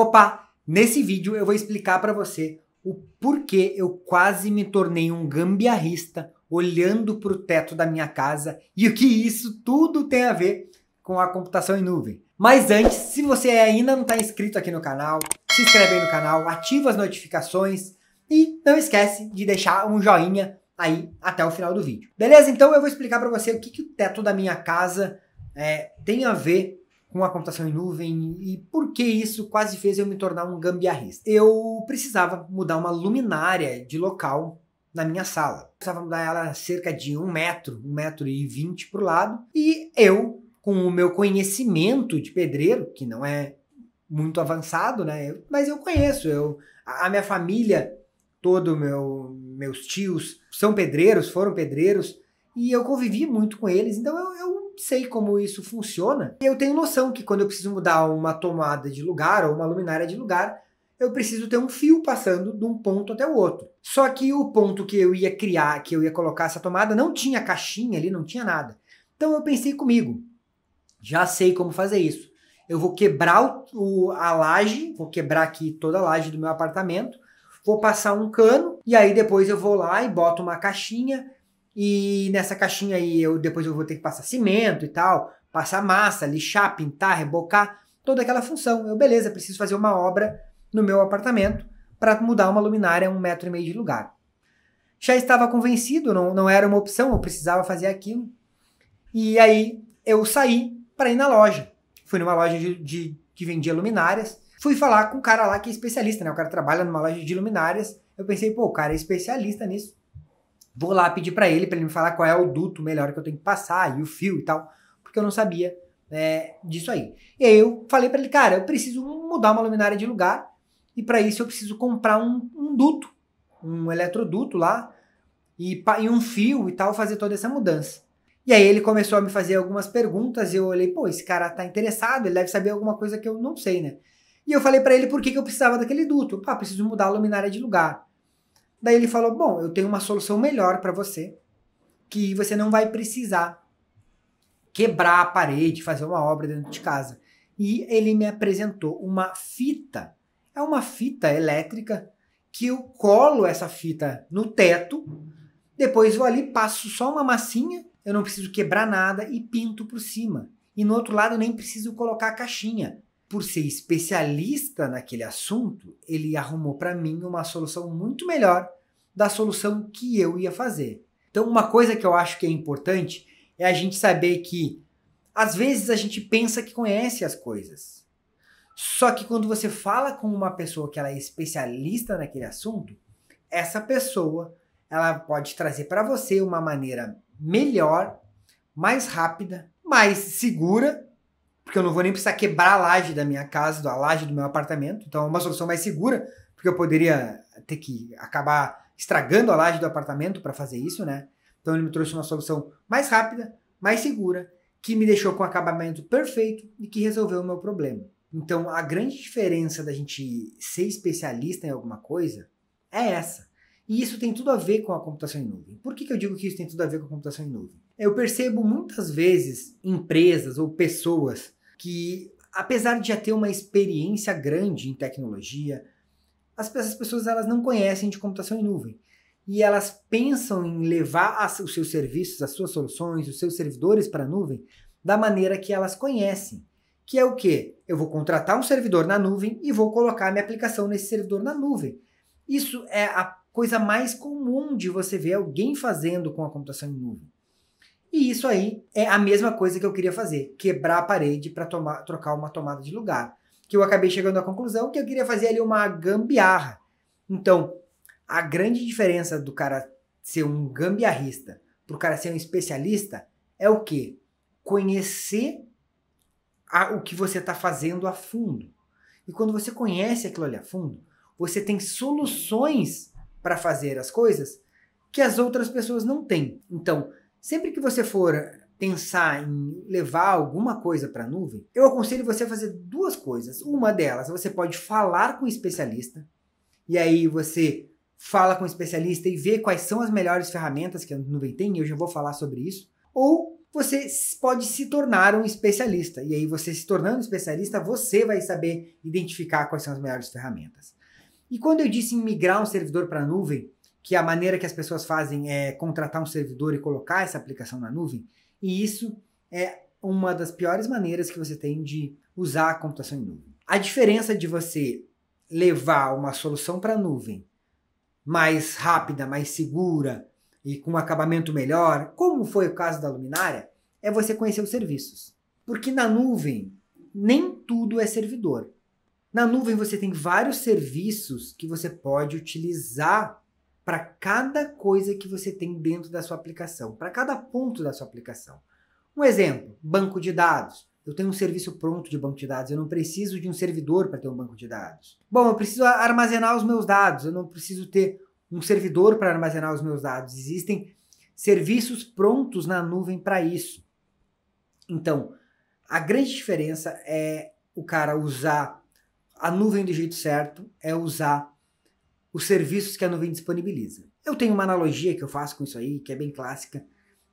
Opa! Nesse vídeo eu vou explicar para você o porquê eu quase me tornei um gambiarrista olhando para o teto da minha casa e o que isso tudo tem a ver com a computação em nuvem. Mas antes, se você ainda não está inscrito aqui no canal, se inscreve aí no canal, ativa as notificações e não esquece de deixar um joinha aí até o final do vídeo. Beleza? Então eu vou explicar para você o que, que o teto da minha casa é, tem a ver com a computação em nuvem e por que isso quase fez eu me tornar um gambiarrista. Eu precisava mudar uma luminária de local na minha sala. precisava mudar ela cerca de um metro, um metro e vinte para o lado. E eu, com o meu conhecimento de pedreiro, que não é muito avançado, né? Mas eu conheço, eu, a minha família, todo meu, meus tios são pedreiros, foram pedreiros, e eu convivi muito com eles, então eu, eu sei como isso funciona. E eu tenho noção que quando eu preciso mudar uma tomada de lugar ou uma luminária de lugar, eu preciso ter um fio passando de um ponto até o outro. Só que o ponto que eu ia criar, que eu ia colocar essa tomada, não tinha caixinha ali, não tinha nada. Então eu pensei comigo, já sei como fazer isso. Eu vou quebrar o, a laje, vou quebrar aqui toda a laje do meu apartamento, vou passar um cano e aí depois eu vou lá e boto uma caixinha e nessa caixinha aí, eu depois eu vou ter que passar cimento e tal, passar massa, lixar, pintar, rebocar, toda aquela função. Eu, beleza, preciso fazer uma obra no meu apartamento para mudar uma luminária a um metro e meio de lugar. Já estava convencido, não, não era uma opção, eu precisava fazer aquilo. E aí eu saí para ir na loja. Fui numa loja de, de, que vendia luminárias. Fui falar com um cara lá que é especialista, né? O cara trabalha numa loja de luminárias. Eu pensei, pô, o cara é especialista nisso. Vou lá pedir para ele, para ele me falar qual é o duto melhor que eu tenho que passar e o fio e tal, porque eu não sabia é, disso aí. E aí eu falei para ele, cara, eu preciso mudar uma luminária de lugar e para isso eu preciso comprar um, um duto, um eletroduto lá e, e um fio e tal, fazer toda essa mudança. E aí ele começou a me fazer algumas perguntas e eu olhei, pô, esse cara tá interessado, ele deve saber alguma coisa que eu não sei, né? E eu falei para ele por que, que eu precisava daquele duto. Ah, preciso mudar a luminária de lugar. Daí ele falou: Bom, eu tenho uma solução melhor para você, que você não vai precisar quebrar a parede, fazer uma obra dentro de casa. E ele me apresentou uma fita. É uma fita elétrica que eu colo essa fita no teto, depois vou ali, passo só uma massinha, eu não preciso quebrar nada e pinto por cima. E no outro lado eu nem preciso colocar a caixinha por ser especialista naquele assunto, ele arrumou para mim uma solução muito melhor da solução que eu ia fazer. Então, uma coisa que eu acho que é importante é a gente saber que às vezes a gente pensa que conhece as coisas. Só que quando você fala com uma pessoa que ela é especialista naquele assunto, essa pessoa ela pode trazer para você uma maneira melhor, mais rápida, mais segura porque eu não vou nem precisar quebrar a laje da minha casa, da laje do meu apartamento. Então é uma solução mais segura, porque eu poderia ter que acabar estragando a laje do apartamento para fazer isso, né? Então ele me trouxe uma solução mais rápida, mais segura, que me deixou com acabamento perfeito e que resolveu o meu problema. Então a grande diferença da gente ser especialista em alguma coisa é essa. E isso tem tudo a ver com a computação em nuvem. Por que, que eu digo que isso tem tudo a ver com a computação em nuvem? Eu percebo muitas vezes empresas ou pessoas que, apesar de já ter uma experiência grande em tecnologia, as, essas pessoas elas não conhecem de computação em nuvem. E elas pensam em levar as, os seus serviços, as suas soluções, os seus servidores para a nuvem da maneira que elas conhecem. Que é o quê? Eu vou contratar um servidor na nuvem e vou colocar minha aplicação nesse servidor na nuvem. Isso é a coisa mais comum de você ver alguém fazendo com a computação em nuvem. E isso aí é a mesma coisa que eu queria fazer, quebrar a parede para trocar uma tomada de lugar. Que eu acabei chegando à conclusão que eu queria fazer ali uma gambiarra. Então, a grande diferença do cara ser um gambiarrista para o cara ser um especialista é o que? Conhecer a, o que você está fazendo a fundo. E quando você conhece aquilo ali a fundo, você tem soluções para fazer as coisas que as outras pessoas não têm. Então, Sempre que você for pensar em levar alguma coisa para a nuvem, eu aconselho você a fazer duas coisas. Uma delas, você pode falar com o especialista, e aí você fala com o especialista e vê quais são as melhores ferramentas que a nuvem tem, e eu já vou falar sobre isso. Ou você pode se tornar um especialista, e aí você se tornando especialista, você vai saber identificar quais são as melhores ferramentas. E quando eu disse em migrar um servidor para a nuvem, que a maneira que as pessoas fazem é contratar um servidor e colocar essa aplicação na nuvem, e isso é uma das piores maneiras que você tem de usar a computação em nuvem. A diferença de você levar uma solução para a nuvem mais rápida, mais segura e com um acabamento melhor, como foi o caso da luminária, é você conhecer os serviços. Porque na nuvem nem tudo é servidor. Na nuvem você tem vários serviços que você pode utilizar para cada coisa que você tem dentro da sua aplicação, para cada ponto da sua aplicação. Um exemplo: banco de dados. Eu tenho um serviço pronto de banco de dados, eu não preciso de um servidor para ter um banco de dados. Bom, eu preciso armazenar os meus dados, eu não preciso ter um servidor para armazenar os meus dados. Existem serviços prontos na nuvem para isso. Então, a grande diferença é o cara usar a nuvem do jeito certo, é usar os serviços que a nuvem disponibiliza. Eu tenho uma analogia que eu faço com isso aí, que é bem clássica,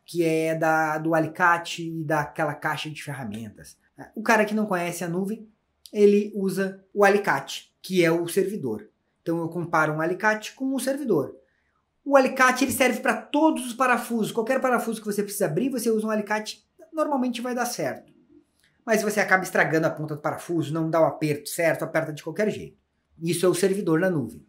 que é da do alicate e daquela caixa de ferramentas. O cara que não conhece a nuvem, ele usa o alicate, que é o servidor. Então eu comparo um alicate com um servidor. O alicate ele serve para todos os parafusos. Qualquer parafuso que você precisa abrir, você usa um alicate, normalmente vai dar certo. Mas você acaba estragando a ponta do parafuso, não dá o aperto certo, aperta de qualquer jeito. Isso é o servidor na nuvem.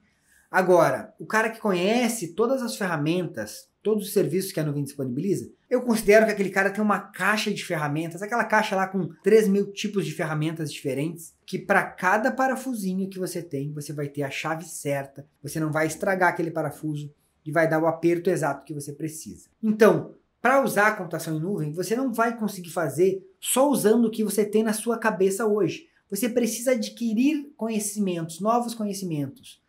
Agora, o cara que conhece todas as ferramentas, todos os serviços que a nuvem disponibiliza, eu considero que aquele cara tem uma caixa de ferramentas, aquela caixa lá com 3 mil tipos de ferramentas diferentes, que para cada parafusinho que você tem, você vai ter a chave certa, você não vai estragar aquele parafuso e vai dar o aperto exato que você precisa. Então, para usar a computação em nuvem, você não vai conseguir fazer só usando o que você tem na sua cabeça hoje. Você precisa adquirir conhecimentos, novos conhecimentos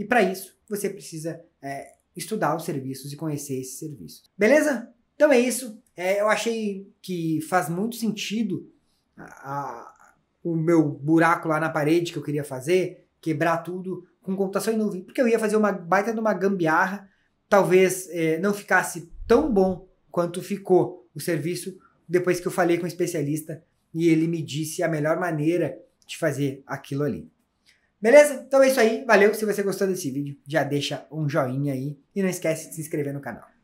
e para isso, você precisa é, estudar os serviços e conhecer esses serviços. Beleza? Então é isso. É, eu achei que faz muito sentido a, a, o meu buraco lá na parede que eu queria fazer, quebrar tudo com computação em nuvem, porque eu ia fazer uma baita de uma gambiarra, talvez é, não ficasse tão bom quanto ficou o serviço depois que eu falei com o um especialista e ele me disse a melhor maneira de fazer aquilo ali. Beleza? Então é isso aí. Valeu. Se você gostou desse vídeo, já deixa um joinha aí. E não esquece de se inscrever no canal.